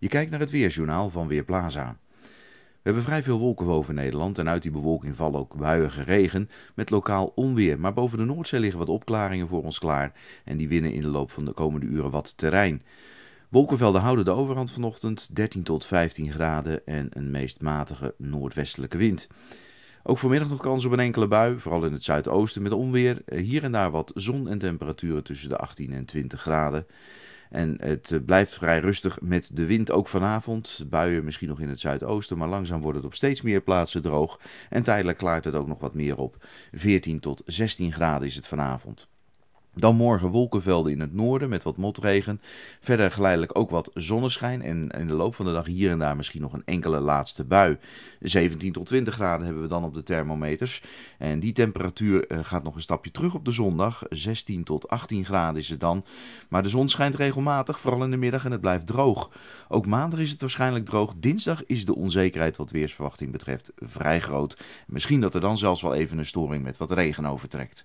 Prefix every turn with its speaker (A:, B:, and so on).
A: Je kijkt naar het weerjournaal van Weerplaza. We hebben vrij veel wolken boven Nederland en uit die bewolking vallen ook buiige regen met lokaal onweer. Maar boven de Noordzee liggen wat opklaringen voor ons klaar en die winnen in de loop van de komende uren wat terrein. Wolkenvelden houden de overhand vanochtend 13 tot 15 graden en een meest matige noordwestelijke wind. Ook vanmiddag nog kans op een enkele bui, vooral in het zuidoosten met onweer. Hier en daar wat zon en temperaturen tussen de 18 en 20 graden. En het eh, blijft vrij rustig met de wind ook vanavond. Buien misschien nog in het zuidoosten, maar langzaam wordt het op steeds meer plaatsen droog. En tijdelijk klaart het ook nog wat meer op. 14 tot 16 graden is het vanavond. Dan morgen wolkenvelden in het noorden met wat motregen. Verder geleidelijk ook wat zonneschijn. En in de loop van de dag hier en daar misschien nog een enkele laatste bui. 17 tot 20 graden hebben we dan op de thermometers. En die temperatuur eh, gaat nog een stapje terug op de zondag. 16 tot 18 graden is het dan. Maar de zon schijnt regelmatig, vooral in de middag. En het blijft droog. Ook maandag is het waarschijnlijk droog. Dinsdag is de onzekerheid wat weersverwachting betreft vrij groot. Misschien dat er dan zelfs wel even een storing met wat regen overtrekt.